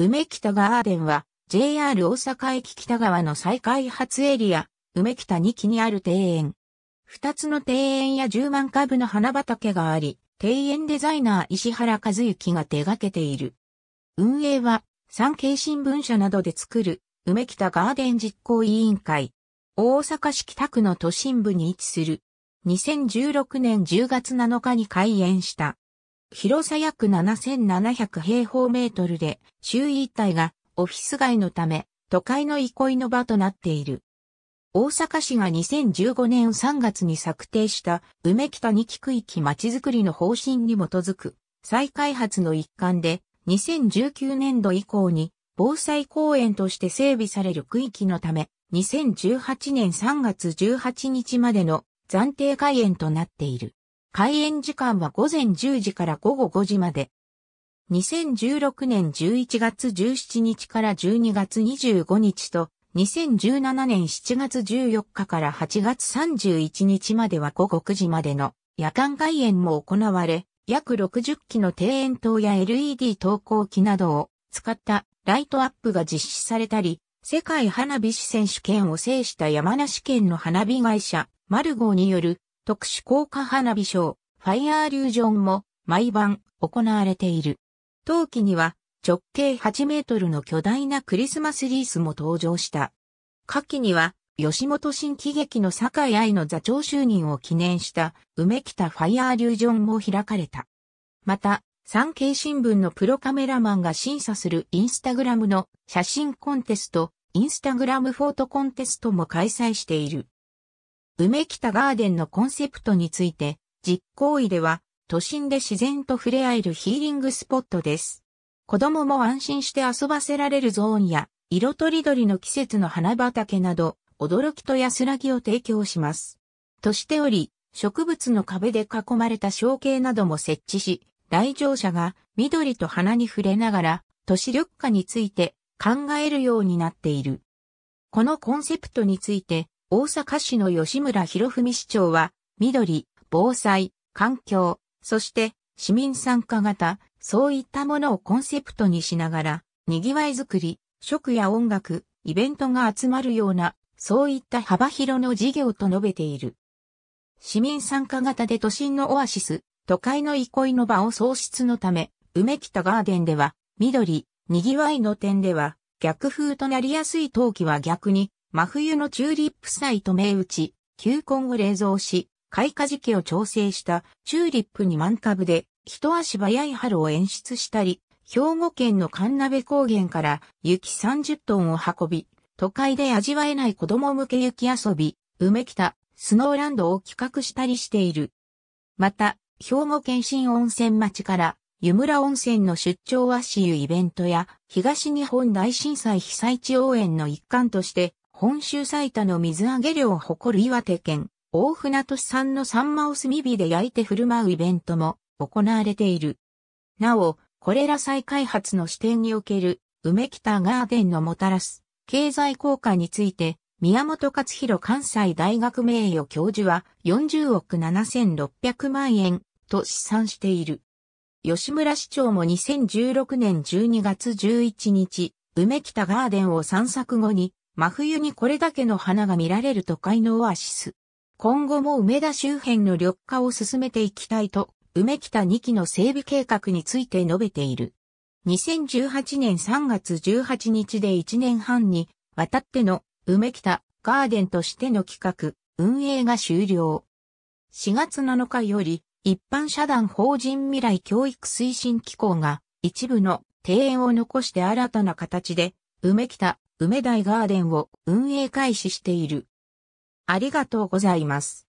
梅北ガーデンは JR 大阪駅北側の再開発エリア、梅北2期にある庭園。二つの庭園や10万株の花畑があり、庭園デザイナー石原和幸が手掛けている。運営は、産経新聞社などで作る、梅北ガーデン実行委員会。大阪市北区の都心部に位置する。2016年10月7日に開園した。広さ約7700平方メートルで、周囲一帯がオフィス街のため、都会の憩いの場となっている。大阪市が2015年3月に策定した梅北2期区域まちづくりの方針に基づく再開発の一環で2019年度以降に防災公園として整備される区域のため2018年3月18日までの暫定開園となっている。開園時間は午前10時から午後5時まで。2016年11月17日から12月25日と、2017年7月14日から8月31日までは午後9時までの夜間開園も行われ、約60機の庭園灯や LED 投光機などを使ったライトアップが実施されたり、世界花火師選手権を制した山梨県の花火会社、マルゴーによる特殊効果花火ショー、ファイアーリュージョンも毎晩行われている。冬季には直径8メートルの巨大なクリスマスリースも登場した。夏季には吉本新喜劇の酒井愛の座長就任を記念した梅北ファイアーリュージョンも開かれた。また、産経新聞のプロカメラマンが審査するインスタグラムの写真コンテスト、インスタグラムフォートコンテストも開催している。梅北ガーデンのコンセプトについて、実行医では、都心で自然と触れ合えるヒーリングスポットです。子供も安心して遊ばせられるゾーンや、色とりどりの季節の花畑など、驚きと安らぎを提供します。としており、植物の壁で囲まれた小径なども設置し、来場者が緑と花に触れながら、都市緑化について考えるようになっている。このコンセプトについて、大阪市の吉村博文市長は、緑、防災、環境、そして市民参加型、そういったものをコンセプトにしながら、賑わいづくり、食や音楽、イベントが集まるような、そういった幅広の事業と述べている。市民参加型で都心のオアシス、都会の憩いの場を創出のため、梅北ガーデンでは、緑、賑わいの点では、逆風となりやすい陶器は逆に、真冬のチューリップ祭と銘打ち、球根を冷蔵し、開花時期を調整したチューリップに万株で、一足早い春を演出したり、兵庫県の神鍋高原から雪30トンを運び、都会で味わえない子供向け雪遊び、梅北、スノーランドを企画したりしている。また、兵庫県新温泉町から湯村温泉の出張足湯イベントや東日本大震災被災地応援の一環として本州最多の水揚げ量を誇る岩手県、大船渡市産のサンマを炭火で焼いて振る舞うイベントも行われている。なお、これら再開発の視点における梅北ガーデンのもたらす経済効果について、宮本勝弘関西大学名誉教授は40億7600万円と試算している。吉村市長も2016年12月11日、梅北ガーデンを散策後に真冬にこれだけの花が見られる都会のオアシス。今後も梅田周辺の緑化を進めていきたいと、梅北2期の整備計画について述べている。2018年3月18日で1年半にわたっての梅北ガーデンとしての企画、運営が終了。4月7日より一般社団法人未来教育推進機構が一部の庭園を残して新たな形で梅北、梅大ガーデンを運営開始している。ありがとうございます。